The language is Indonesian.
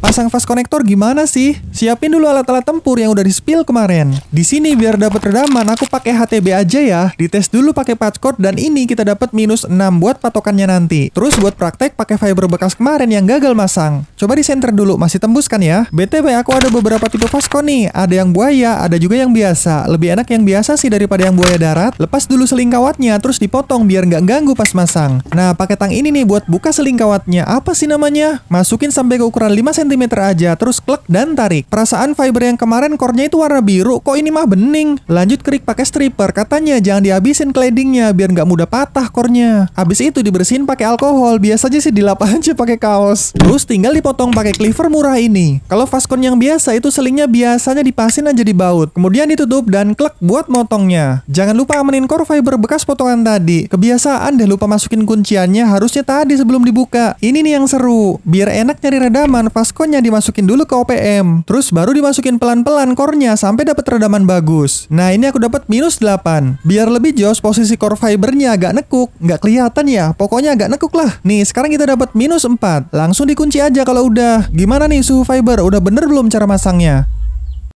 Pasang fast konektor gimana sih? Siapin dulu alat-alat tempur yang udah di-spill kemarin. Di sini biar dapat redaman, aku pakai HTB aja ya. Dites dulu pakai patch cord dan ini kita dapat minus 6 buat patokannya nanti. Terus buat praktek pakai fiber bekas kemarin yang gagal masang. Coba di center dulu, masih tembus kan ya? BTW aku ada beberapa tipe Vasco nih. Ada yang buaya, ada juga yang biasa. Lebih enak yang biasa sih daripada yang buaya darat. Lepas dulu seling kawatnya, terus dipotong biar nggak ganggu pas masang. Nah, pakai tang ini nih buat buka seling kawatnya. Apa sih namanya? Masukin sampai ke ukuran 5 cm cm aja, terus klik dan tarik. Perasaan fiber yang kemarin kornya itu warna biru, kok ini mah bening. Lanjut kerik pakai stripper, katanya jangan dihabisin claddingnya biar nggak mudah patah kornya Habis itu dibersihin pakai alkohol, biasa aja sih dilap aja pakai kaos. Terus tinggal dipotong pakai cleaver murah ini. Kalau vaskon yang biasa itu selingnya biasanya dipasin aja di baut, kemudian ditutup dan klik buat motongnya. Jangan lupa amanin core fiber bekas potongan tadi. Kebiasaan deh lupa masukin kunciannya harusnya tadi sebelum dibuka. Ini nih yang seru. Biar enak nyari redaman, vaskon diskonnya dimasukin dulu ke OPM. Terus baru dimasukin pelan-pelan core-nya sampai dapat redaman bagus. Nah ini aku dapat minus 8. Biar lebih jos posisi core fibernya agak nekuk. Nggak kelihatan ya, pokoknya agak nekuk lah. Nih sekarang kita dapat minus 4. Langsung dikunci aja kalau udah. Gimana nih suhu fiber? Udah bener belum cara masangnya?